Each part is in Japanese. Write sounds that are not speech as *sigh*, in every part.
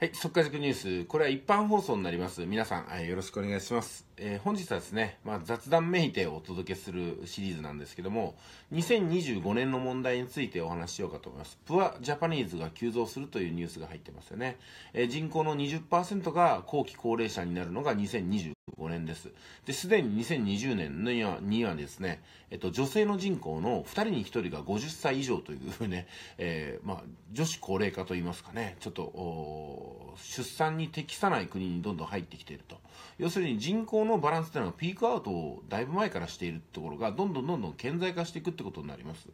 はい、速稼塾ニュース。これは一般放送になります。皆さん、よろしくお願いします。えー、本日はですね、まあ、雑談めいてをお届けするシリーズなんですけども、2025年の問題についてお話ししようかと思います。プアジャパニーズが急増するというニュースが入ってますよね。えー、人口の20%が後期高齢者になるのが2025年です。で、すでに2020年にははですね、えっと、女性の人口の2人に1人が50歳以上というね、*laughs* えー、まあ、女子高齢化といいますかね、ちょっと、出産に適さない国にどんどん入ってきていると。要するに人口のもバランスというのはピークアウトをだいぶ前からしているところがどんどんどんどん顕在化していくってことになります、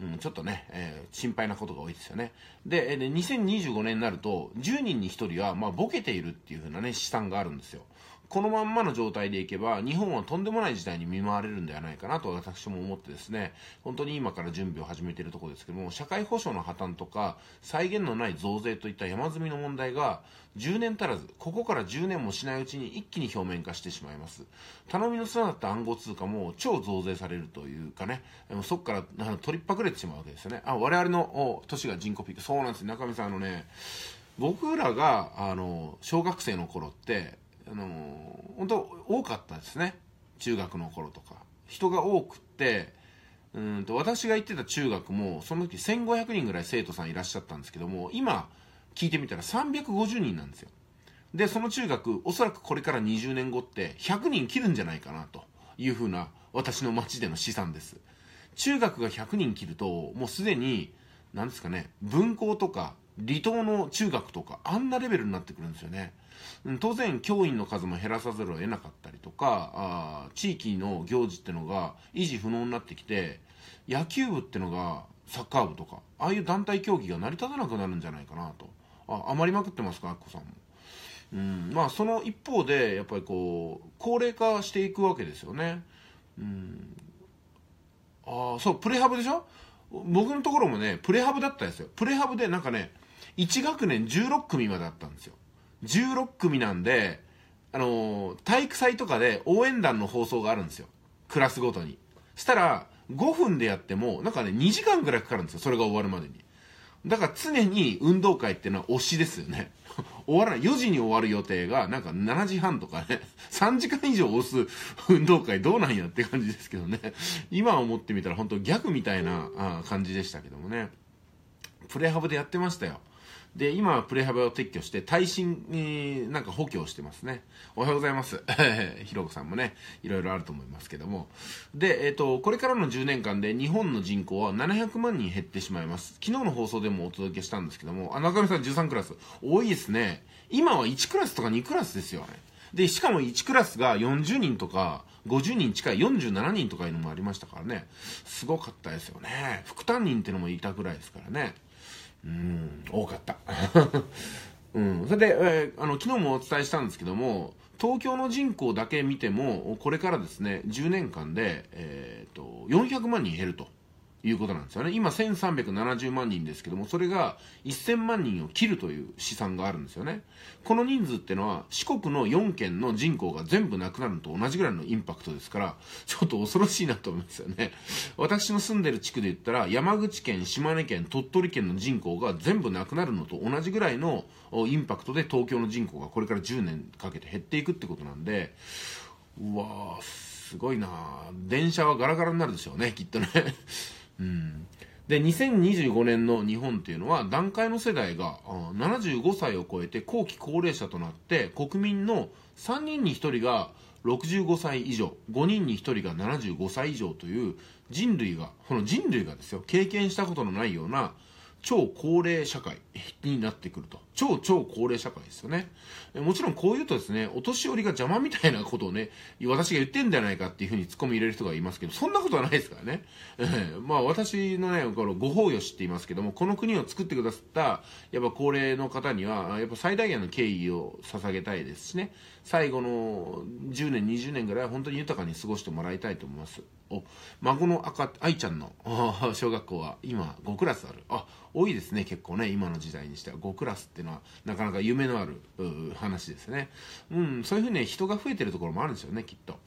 うん、ちょっとね、えー、心配なことが多いですよねでで2025年になると10人に1人はまあボケているっていうふうなね資産があるんですよこのまんまの状態でいけば、日本はとんでもない事態に見舞われるんではないかなと私も思ってですね、本当に今から準備を始めているところですけども、社会保障の破綻とか、再現のない増税といった山積みの問題が、10年足らず、ここから10年もしないうちに一気に表面化してしまいます。頼みの綱だった暗号通貨も超増税されるというかね、そっから取りっぱくれてしまうわけですよね。あ、我々の都市が人口ピーク。そうなんです中見さん、あのね、僕らが、あの、小学生の頃って、あのー、本当多かったですね中学の頃とか人が多くってうんと私が行ってた中学もその時1500人ぐらい生徒さんいらっしゃったんですけども今聞いてみたら350人なんですよでその中学おそらくこれから20年後って100人切るんじゃないかなというふうな私の町での試算です中学が100人切るともうすでに何ですかね分校とか離島の中学とかあんなレベルになってくるんですよね。当然教員の数も減らさざるを得なかったりとかあ地域の行事ってのが維持不能になってきて野球部ってのがサッカー部とかああいう団体競技が成り立たなくなるんじゃないかなとあ余りまくってますかあっこさんも。うんまあ、その一方でやっぱりこう高齢化していくわけですよね。うん、ああそうプレハブでしょ僕のところもねプレハブだったんですよプレハブでなんかね1学年16組まであったんですよ。16組なんで、あのー、体育祭とかで応援団の放送があるんですよ。クラスごとに。したら、5分でやっても、なんかね、2時間ぐらいかかるんですよ。それが終わるまでに。だから常に運動会っていうのは推しですよね。*laughs* 終わらない。4時に終わる予定が、なんか7時半とかね、3 *laughs* 時間以上押す運動会どうなんやって感じですけどね。今思ってみたら本当ギャグみたいな感じでしたけどもね。プレハブでやってましたよ。で、今はプレハブを撤去して、耐震、なんか補強してますね。おはようございます。ひろこさんもね、いろいろあると思いますけども。で、えっ、ー、と、これからの10年間で日本の人口は700万人減ってしまいます。昨日の放送でもお届けしたんですけども、あ、中見さん13クラス。多いですね。今は1クラスとか2クラスですよね。で、しかも1クラスが40人とか、50人近い47人とかいうのもありましたからね。すごかったですよね。副担任ってのもいたぐらいですからね。うん多かった *laughs* うん、それで、えー、あの昨日もお伝えしたんですけども東京の人口だけ見てもこれからですね10年間で、えーと、400万人減るということなんですよね。今1370万人ですけども、それが1000万人を切るという試算があるんですよね。この人数ってのは四国の4県の人口が全部なくなるのと同じぐらいのインパクトですから、ちょっと恐ろしいなと思いますよね。私の住んでる地区で言ったら、山口県、島根県、鳥取県の人口が全部なくなるのと同じぐらいのインパクトで東京の人口がこれから10年かけて減っていくってことなんで、うわすごいな電車はガラガラになるでしょうね、きっとね。うん、で2025年の日本っていうのは団塊の世代が75歳を超えて後期高齢者となって国民の3人に1人が65歳以上5人に1人が75歳以上という人類がこの人類がですよ経験したことのないような超高齢社会になってくると。超超高齢社会ですよね。もちろんこう言うとですね、お年寄りが邪魔みたいなことをね、私が言ってんじゃないかっていうふうに突っ込み入れる人がいますけど、そんなことはないですからね。まあ私のね、このご法要知っていますけども、この国を作ってくださった、やっぱ高齢の方には、やっぱ最大限の敬意を捧げたいですしね、最後の10年、20年ぐらいは本当に豊かに過ごしてもらいたいと思います。お、孫の赤、愛ちゃんの小学校は今5クラスある。あ、多いですね結構ね今の時代にしては5クラスっていうのはなかなか夢のある話ですねうんそういうふうに、ね、人が増えてるところもあるんですよねきっと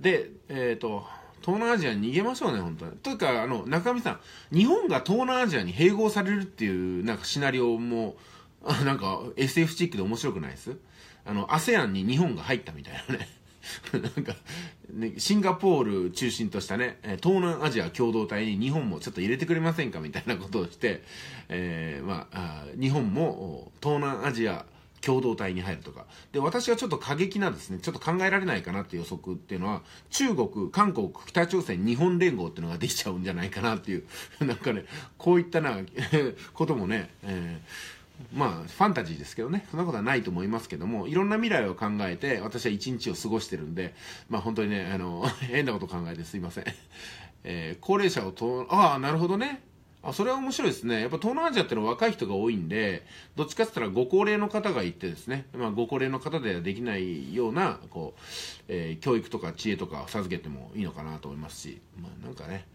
でえっ、ー、と東南アジアに逃げましょうね、本当に。というか、あの、中見さん、日本が東南アジアに併合されるっていう、なんかシナリオも、なんか SF チックで面白くないですあの、ASEAN に日本が入ったみたいなね。なんか、ね、シンガポール中心としたね、東南アジア共同体に日本もちょっと入れてくれませんかみたいなことをして、えー、まあ、日本も東南アジア共同体に入るとか。で、私はちょっと過激なですね、ちょっと考えられないかなって予測っていうのは、中国、韓国、北朝鮮、日本連合っていうのができちゃうんじゃないかなっていう、なんかね、こういったな、こともね、えーまあ、ファンタジーですけどね、そんなことはないと思いますけども、いろんな未来を考えて、私は一日を過ごしてるんで、まあ本当にね、あの、*laughs* 変なこと考えてすいません。えー、高齢者をと、ああ、なるほどね。あ、それは面白いですね。やっぱ東南アジアってのは若い人が多いんで、どっちかって言ったらご高齢の方がいてですね、まあご高齢の方ではできないような、こう、えー、教育とか知恵とか授けてもいいのかなと思いますし、まあなんかね、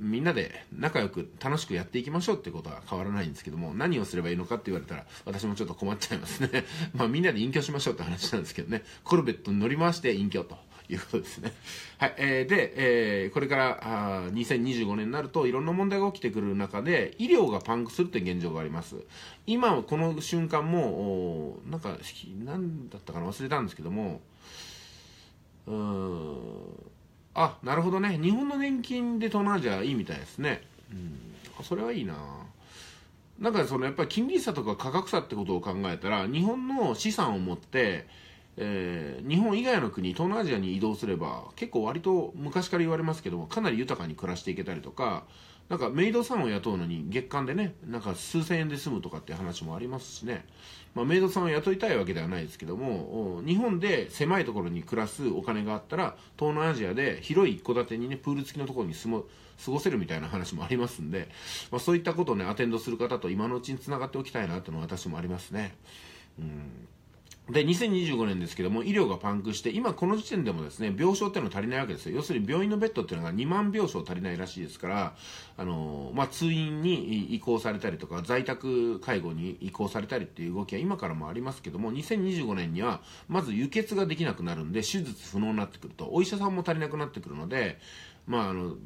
みんなで仲良く楽しくやっていきましょうってことは変わらないんですけども、何をすればいいのかって言われたら、私もちょっと困っちゃいますね。*laughs* まあみんなで隠居しましょうって話なんですけどね、コルベットに乗り回して隠居と。いうことですね。はい。えー、で、えー、これからあ2025年になるといろんな問題が起きてくる中で、医療がパンクするという現状があります。今はこの瞬間も、なんか、何だったかな忘れたんですけども、うーん、あなるほどね日本の年金で東南アジアいいみたいですねうんそれはいいななんかそのやっぱり金利差とか価格差ってことを考えたら日本の資産を持って、えー、日本以外の国東南アジアに移動すれば結構割と昔から言われますけどもかなり豊かに暮らしていけたりとかなんかメイドさんを雇うのに月間でね、なんか数千円で済むとかって話もありますしね、まあ、メイドさんを雇いたいわけではないですけども、日本で狭いところに暮らすお金があったら、東南アジアで広い一戸建てにね、プール付きのところに住む、過ごせるみたいな話もありますんで、まあ、そういったことをね、アテンドする方と今のうちに繋がっておきたいなってのは私もありますね。うんで、2025年ですけども、医療がパンクして、今この時点でもですね、病床っていうのは足りないわけですよ。要するに病院のベッドっていうのが2万病床足りないらしいですから、あのー、まあ、通院に移行されたりとか、在宅介護に移行されたりっていう動きは今からもありますけども、2025年には、まず輸血ができなくなるんで、手術不能になってくると、お医者さんも足りなくなってくるので、まあ、あの、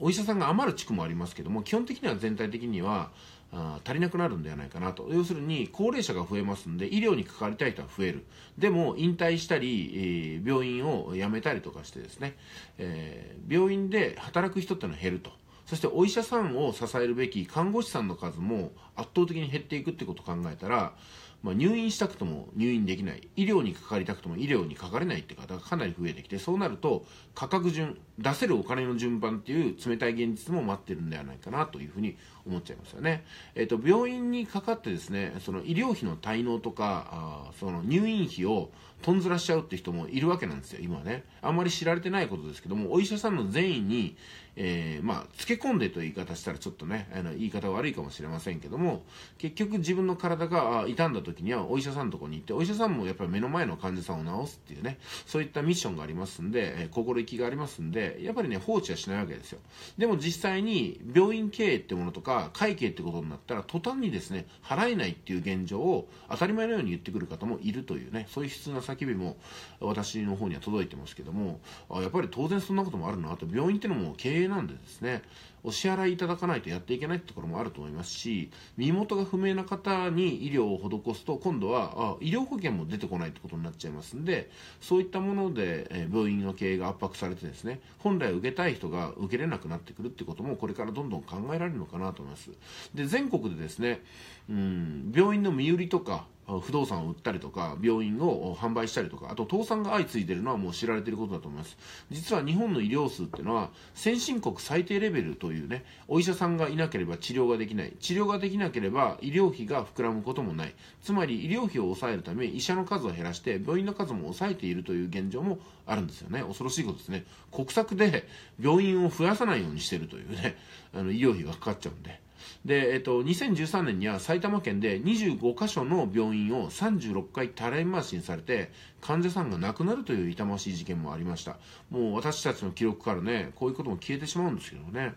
お医者さんが余る地区もありますけども、基本的には全体的には、あ足りなくなるんではないかなと要するに高齢者が増えますので医療に関わりたい人は増えるでも引退したり、え病院を辞めたりとかしてですね、え病院で働く人っていうのは減るとそしてお医者さんを支えるべき看護師さんの数も圧倒的に減っていくってことを考えたらまあ、入院したくとも入院できない医療にかかりたくとも医療にかかれないって方がかなり増えてきてそうなると価格順出せるお金の順番っていう冷たい現実も待ってるんではないかなというふうに思っちゃいますよね、えーと、と病院にかかってですねその医療費の滞納とかあその入院費をとんずらしちゃうって人もいるわけなんですよ今はねあんまり知られてないことですけどもお医者さんの善意に、えー、まあ、つけ込んでという言い方したらちょっとね、あの、言い方悪いかもしれませんけども、結局自分の体が傷んだ時にはお医者さんのとこに行って、お医者さんもやっぱり目の前の患者さんを治すっていうね、そういったミッションがありますんで、えー、心意気がありますんで、やっぱりね、放置はしないわけですよ。でも実際に病院経営ってものとか、会計ってことになったら、途端にですね、払えないっていう現状を当たり前のように言ってくる方もいるというね、そういう悲痛な叫びも私の方には届いてますけども、あやっぱり当然そんなこともあるなと、病院ってのも経営定なんでですね、お支払いいただかないとやっていけないってところもあると思いますし、身元が不明な方に医療を施すと、今度はあ医療保険も出てこないってことになっちゃいますんで、そういったもので、え病院の経営が圧迫されてですね、本来受けたい人が受けれなくなってくるってことも、これからどんどん考えられるのかなと思います。で、全国でですね、うん、病院の身売りとか、不動産を売ったりとか病院を販売したりとかあと倒産が相次いでるのはもう知られていることだと思います実は日本の医療数っていうのは先進国最低レベルというねお医者さんがいなければ治療ができない治療ができなければ医療費が膨らむこともないつまり医療費を抑えるため医者の数を減らして病院の数も抑えているという現状もあるんですよね恐ろしいことですね国策で病院を増やさないようにしてるというねあの医療費がかかっちゃうんで。で、えっと、2013年には埼玉県で25箇所の病院を36回たらい回しにされて、患者さんが亡くなるという痛ましい事件もありました。もう私たちの記録からね、こういうことも消えてしまうんですけどね。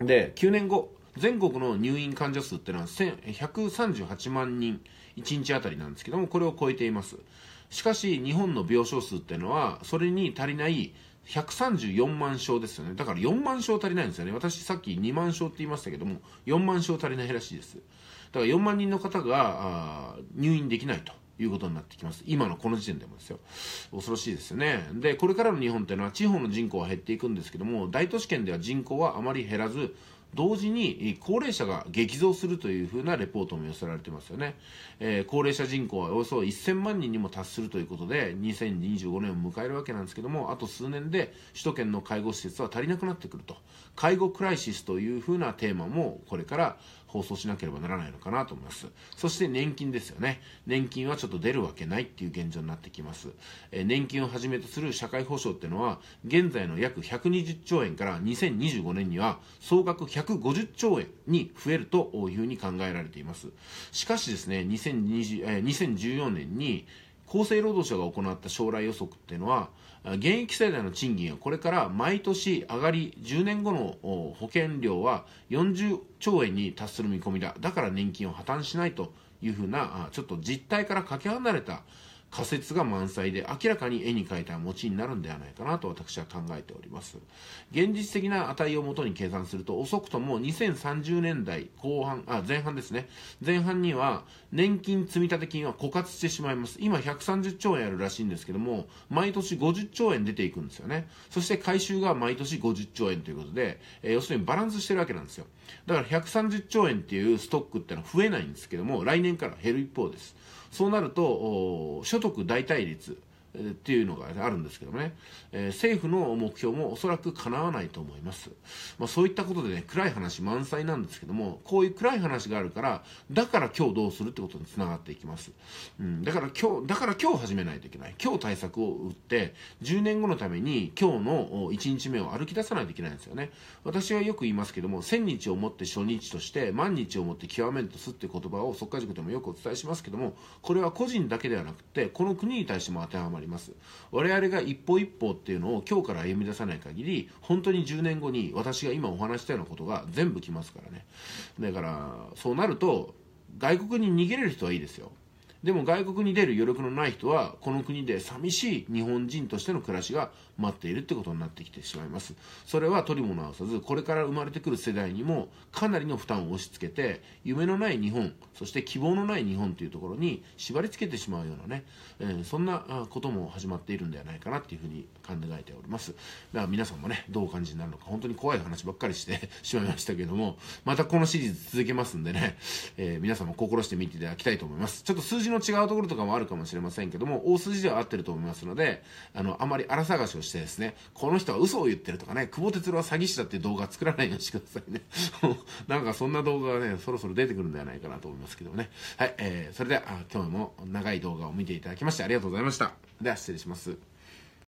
うん、で、9年後、全国の入院患者数ってのは138万人、1日あたりなんですけども、これを超えています。しかし、日本の病床数っていうのは、それに足りない134万床ですよね。だから4万床足りないんですよね。私さっき2万床って言いましたけども、4万床足りないらしいです。だから4万人の方が入院できないと。いうことになってきます。今のこの時点でもですよ。恐ろしいですよね。で、これからの日本っていうのは地方の人口は減っていくんですけども、大都市圏では人口はあまり減らず、同時に高齢者が激増するというふうなレポートも寄せられていますよね、えー、高齢者人口はおよそ1000万人にも達するということで2025年を迎えるわけなんですけどもあと数年で首都圏の介護施設は足りなくなってくると介護クライシスというふうなテーマもこれから放送しなければならないのかなと思います。そして年金ですよね。年金はちょっと出るわけないっていう現状になってきます。え年金をはじめとする社会保障っていうのは、現在の約120兆円から2025年には総額150兆円に増えるというふうに考えられています。しかしですね、2020え2014年に厚生労働省が行った将来予測っていうのは、現役世代の賃金はこれから毎年上がり10年後の保険料は40兆円に達する見込みだだから年金を破綻しないというふうなちょっと実態からかけ離れた仮説が満載で明らかに絵に描いた餅になるんではないかなと私は考えております現実的な値をもとに計算すると遅くとも2030年代後半あ前半ですね前半には年金積立金は枯渇してしまいます今130兆円あるらしいんですけども毎年50兆円出ていくんですよねそして回収が毎年50兆円ということで、えー、要するにバランスしてるわけなんですよだから130兆円っていうストックってのは増えないんですけども来年から減る一方ですそうなると所所得代替率っていうのがあるんですけどね、えー、政府の目標もおそらく叶わないと思います。まあ、そういったことでね、暗い話満載なんですけども、こういう暗い話があるから、だから今日どうするってことにつながっていきます。うん、だから今日、だから今日始めないといけない。今日対策を打って、10年後のために今日の1日目を歩き出さないといけないんですよね。私はよく言いますけども、1000日をもって初日として、万日をもって極めるとすって言葉をか化塾でもよくお伝えしますけども、これは個人だけではなくて、この国に対しても当てはまるもります我々が一歩一歩っていうのを今日から歩み出さない限り本当に10年後に私が今お話したようなことが全部来ますからねだからそうなると外国に逃げれる人はいいですよでも外国に出る余力のない人は、この国で寂しい日本人としての暮らしが待っているってことになってきてしまいます。それは取りも直さず、これから生まれてくる世代にもかなりの負担を押し付けて、夢のない日本、そして希望のない日本というところに縛り付けてしまうようなね、えー、そんなことも始まっているんではないかなっていうふうに考えております。だから皆さんもね、どう感じになるのか、本当に怖い話ばっかりして *laughs* しまいましたけども、またこのシリーズ続けますんでね、えー、皆さんも心して見ていただきたいと思います。ちょっと数字のの違うところとかもあるかもしれませんけども、大筋では合ってると思いますので、あの、あまり荒探しをしてですね、この人は嘘を言ってるとかね、久保哲郎は詐欺師だっていう動画作らないようにしてくださいね。*laughs* なんかそんな動画がね、そろそろ出てくるんではないかなと思いますけどもね。はい、えー、それでは、今日も長い動画を見ていただきましてありがとうございました。では失礼します。